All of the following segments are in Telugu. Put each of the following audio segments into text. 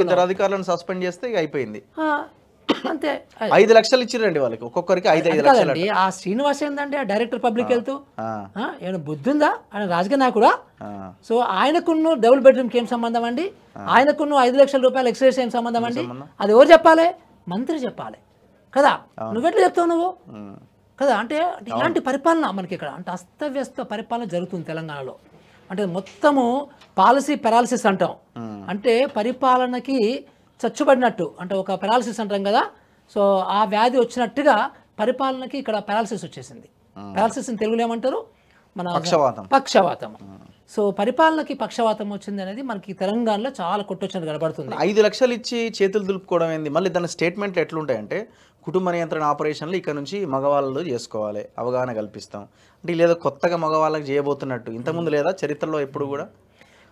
కొందరు అధికారులను సస్పెండ్ చేస్తే అయిపోయింది అంతే ఐదు లక్షలు ఇచ్చిరండి వాళ్ళకి ఒక్కొక్కరికి ఐదు ఐదు లక్షలు ఆ శ్రీనివాస్ ఏంటంటే డైరెక్టర్ పబ్లిక్ వెళ్తూ ఏమైనా బుద్ధి ఉందా ఆయన రాజకీయ నాయకుడా సో ఆయనకున్న డబుల్ బెడ్రూమ్కి ఏం సంబంధం అండి ఆయనకున్న ఐదు లక్షల రూపాయలు ఎక్స్రేస్ ఏం సంబంధం అండి అది ఎవరు చెప్పాలి మంత్రి చెప్పాలి కదా నువ్వెట్లు చెప్తావు నువ్వు కదా అంటే ఇలాంటి పరిపాలన మనకి ఇక్కడ అంటే అస్తవ్యస్త పరిపాలన జరుగుతుంది తెలంగాణలో అంటే మొత్తము పాలసీ పెరాలసిస్ అంటాం అంటే పరిపాలనకి చచ్చుబడినట్టు అంటే ఒక పెరాలసిస్ అంటాం కదా సో ఆ వ్యాధి వచ్చినట్టుగా పరిపాలనకి ఇక్కడ పెరాలసిస్ వచ్చేసింది పెరాలసిస్ తెలుగులో ఏమంటారు మన పక్షవాతం పక్షవాతం సో పరిపాలనకి పక్షవాతం వచ్చింది అనేది మనకి తెలంగాణలో చాలా కొట్టొచ్చిన కనబడుతుంది ఐదు లక్షలు ఇచ్చి చేతులు దులుపుకోవడం ఏంది మళ్ళీ దాని స్టేట్మెంట్లు ఎట్లుంటాయంటే కుటుంబ నియంత్రణ ఆపరేషన్లు ఇక్కడ నుంచి మగవాళ్ళు చేసుకోవాలి అవగాహన కల్పిస్తాం అంటే లేదా కొత్తగా మగవాళ్ళకి చేయబోతున్నట్టు ఇంతకుముందు లేదా చరిత్రలో ఎప్పుడు కూడా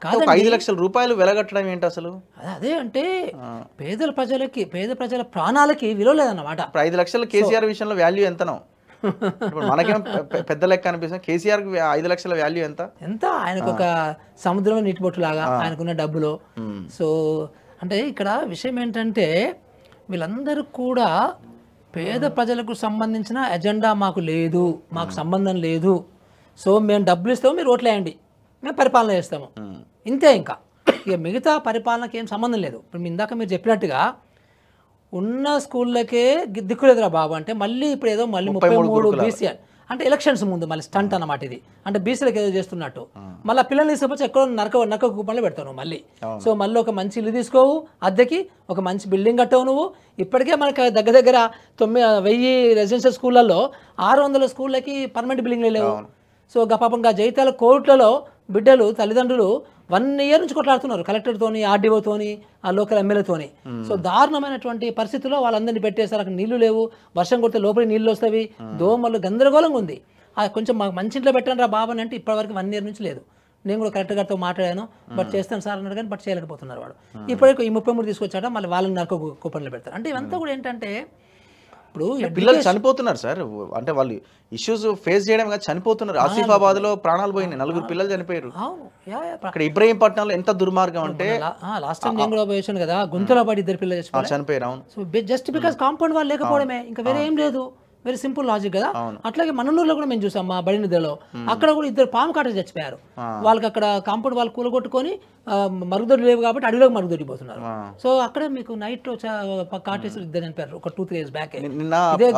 కాదు ఐదు లక్షల రూపాయలు వెలగట్టడం ఏంటి అసలు అదే అంటే పేదల ప్రజలకి పేద ప్రజల ప్రాణాలకి విలువ లేదన్నమాట ఐదు లక్షల కేసీఆర్ విషయంలో వాల్యూ ఎంతనో ఇప్పుడు మనకేం పెద్ద లెక్క అనిపిస్తుంది కేసీఆర్ ఐదు లక్షల వాల్యూ ఎంత ఎంత ఆయనకు ఒక సముద్రంలో నీటిబొట్టు లాగా ఆయనకున్న డబ్బులు సో అంటే ఇక్కడ విషయం ఏంటంటే వీళ్ళందరూ కూడా పేద ప్రజలకు సంబంధించిన ఎజెండా మాకు లేదు మాకు సంబంధం లేదు సో మేము డబ్బులు ఇస్తాము మీరు ఓట్లేయండి మేము పరిపాలన చేస్తాము ఇంతే ఇంకా ఇక మిగతా పరిపాలనకి ఏం సంబంధం లేదు ఇప్పుడు ఇందాక మీరు చెప్పినట్టుగా ఉన్న స్కూళ్ళకే దిక్కులేదురా బాబు అంటే మళ్ళీ ఇప్పుడు ఏదో మళ్ళీ ముప్పై మూడు బీసీ అంటే ఎలక్షన్స్ ముందు మళ్ళీ స్టంట్ అన్నమాట ఇది అంటే బీసీలకు ఏదో చేస్తున్నట్టు మళ్ళీ పిల్లల్ని తీసుకొచ్చి ఎక్కడ నరక నరక కూపన్లు పెడతావు నువ్వు మళ్ళీ సో మళ్ళీ ఒక మంచి ఇల్లు తీసుకోవు అద్దెకి ఒక మంచి బిల్డింగ్ కట్టవు నువ్వు ఇప్పటికే మనకి దగ్గర దగ్గర తొమ్మిది వెయ్యి రెసిడెన్షియల్ స్కూళ్ళల్లో ఆరు వందల స్కూళ్ళకి పర్మనెంట్ బిల్డింగ్లు లేవు సో పాపంగా జైతాల కోర్టులలో బిడ్డలు తల్లిదండ్రులు వన్ ఇయర్ నుంచి కొట్లాడుతున్నారు కలెక్టర్తోని ఆర్డీఓతోని ఆ లోకల్ ఎమ్మెల్యేతోని hmm. సో దారుణమైనటువంటి పరిస్థితుల్లో వాళ్ళందరినీ పెట్టేశారు అక్కడ నీళ్లు లేవు వర్షం కొడితే లోపలికి నీళ్లు వస్తాయి hmm. దోమలు గందరగోళంగా ఉంది కొంచెం మాకు మంచింట్లో పెట్టండి రా బాబు అంటే ఇప్పటివరకు వన్ ఇయర్ నుంచి లేదు నేను కూడా కరెక్ట్ గారితో మాట్లాడాను hmm. బట్ చేస్తాను సార్ అన్నాడు కానీ బట్ చేయలేకపోతున్నారు వాడు ఇప్పటివరకు ఈ ముప్పై మూడు తీసుకొచ్చాట మళ్ళీ వాళ్ళని నరక కూపన్లు పెడతారు అంటే ఇవంతా కూడా ఏంటంటే అప్పుడు పిల్లలు చనిపోతున్నారు సార్ అంటే వాళ్ళు ఇష్యూస్ ఫేస్ చేయడం కాదు చనిపోతున్నారు ఆసిఫాబాద్ లో ప్రాణాలు పోయినాయి నలుగురు పిల్లలు చనిపోయారు అక్కడ ఇబ్రాహీం ఇబ్రహీంపట్నంలో ఎంత దుర్మార్గం అంటే లాస్ట్ టైం నేను కూడా పోయాను కదా గుంతలో పడి ఇద్దరు పిల్లలు చనిపోయారు అవును సో జస్ట్ బికాస్ కాంపౌండ్ వాళ్ళు లేకపోవడమే ఇంకా వేరే ఏం లేదు వెరీ సింపుల్ లాజిక్ కదా అట్లాగే మనలూరులో కూడా మేము చూసాం మా బడి నిద్రలో అక్కడ కూడా ఇద్దరు పాము కాట చచ్చిపోయారు వాళ్ళకి అక్కడ కాంపౌండ్ వాళ్ళు కూలగొట్టుకొని మరుగుదొడ్లు లేవు కాబట్టి అడవిలోకి మరుగుదొడ్డిపోతున్నారు సో అక్కడ మీకు నైట్ కాటేశ్వరు ఇద్దరు చనిపోయారు ఒక టూ త్రీ ఇయర్స్ బ్యాక్